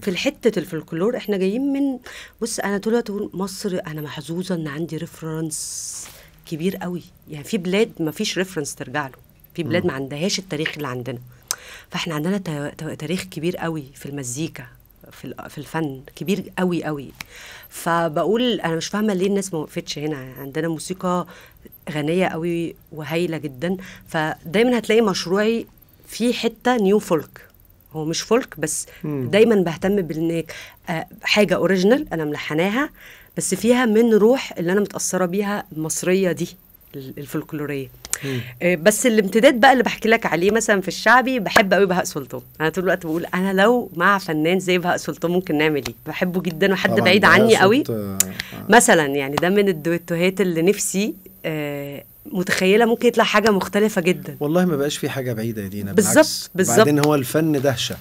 في حتة الفلكلور احنا جايين من بص انا طول الوقت بقول مصر انا محظوظة ان عندي ريفرنس كبير قوي يعني في بلاد ما فيش ريفرنس ترجع له في بلاد ما عندهاش التاريخ اللي عندنا فاحنا عندنا تاريخ كبير قوي في المزيكا في في الفن كبير قوي قوي فبقول انا مش فاهمه ليه الناس ما وقفتش هنا عندنا موسيقى غنيه قوي وهايله جدا فدايما هتلاقي مشروعي في حته نيو فولك هو مش فولك بس مم. دايما بهتم بان آه، حاجه اوريجينال انا ملحناها بس فيها من روح اللي انا متاثره بيها المصريه دي الفولكلوريه آه، بس الامتداد بقى اللي بحكي لك عليه مثلا في الشعبي بحب قوي بهاء سلطان انا طول الوقت بقول انا لو مع فنان زي بهاء سلطان ممكن نعمل ايه بحبه جدا وحد بعيد عني قوي آه. مثلا يعني ده من الدويتوهات اللي نفسي متخيله ممكن يطلع حاجه مختلفه جدا والله ما بقاش في حاجه بعيده يا دينا بالظبط بالظبط بعدين هو الفن دهشه